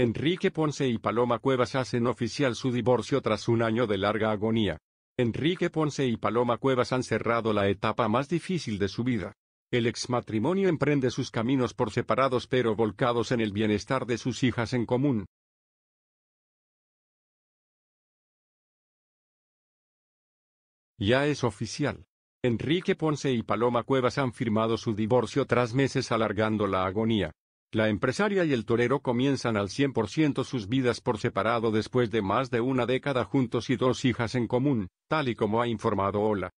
Enrique Ponce y Paloma Cuevas hacen oficial su divorcio tras un año de larga agonía. Enrique Ponce y Paloma Cuevas han cerrado la etapa más difícil de su vida. El exmatrimonio emprende sus caminos por separados pero volcados en el bienestar de sus hijas en común. Ya es oficial. Enrique Ponce y Paloma Cuevas han firmado su divorcio tras meses alargando la agonía. La empresaria y el torero comienzan al 100% sus vidas por separado después de más de una década juntos y dos hijas en común, tal y como ha informado Ola.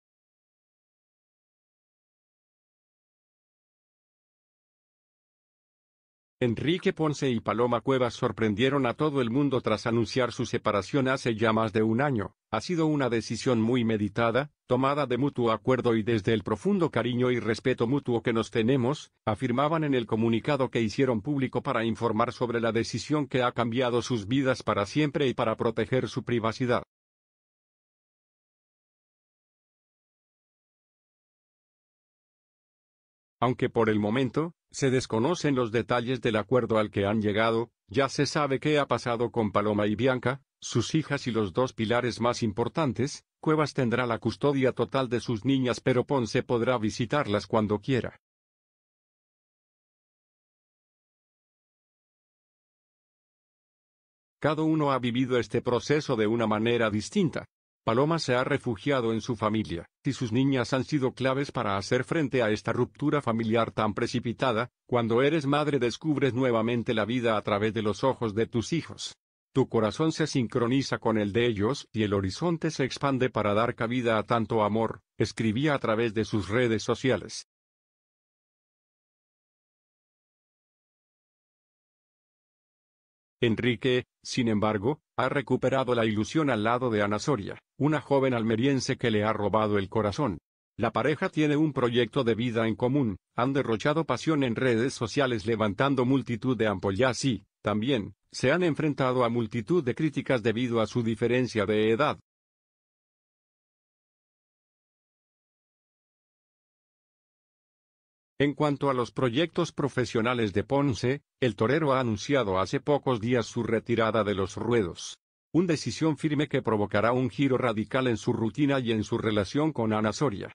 Enrique Ponce y Paloma Cuevas sorprendieron a todo el mundo tras anunciar su separación hace ya más de un año. Ha sido una decisión muy meditada, tomada de mutuo acuerdo y desde el profundo cariño y respeto mutuo que nos tenemos, afirmaban en el comunicado que hicieron público para informar sobre la decisión que ha cambiado sus vidas para siempre y para proteger su privacidad. Aunque por el momento, se desconocen los detalles del acuerdo al que han llegado, ya se sabe qué ha pasado con Paloma y Bianca, sus hijas y los dos pilares más importantes, Cuevas tendrá la custodia total de sus niñas pero Ponce podrá visitarlas cuando quiera. Cada uno ha vivido este proceso de una manera distinta. Paloma se ha refugiado en su familia, y sus niñas han sido claves para hacer frente a esta ruptura familiar tan precipitada, cuando eres madre descubres nuevamente la vida a través de los ojos de tus hijos. Tu corazón se sincroniza con el de ellos y el horizonte se expande para dar cabida a tanto amor, escribía a través de sus redes sociales. Enrique, sin embargo, ha recuperado la ilusión al lado de Ana Soria, una joven almeriense que le ha robado el corazón. La pareja tiene un proyecto de vida en común, han derrochado pasión en redes sociales levantando multitud de ampollas y, también, se han enfrentado a multitud de críticas debido a su diferencia de edad. En cuanto a los proyectos profesionales de Ponce, el torero ha anunciado hace pocos días su retirada de los ruedos. Una decisión firme que provocará un giro radical en su rutina y en su relación con Ana Soria.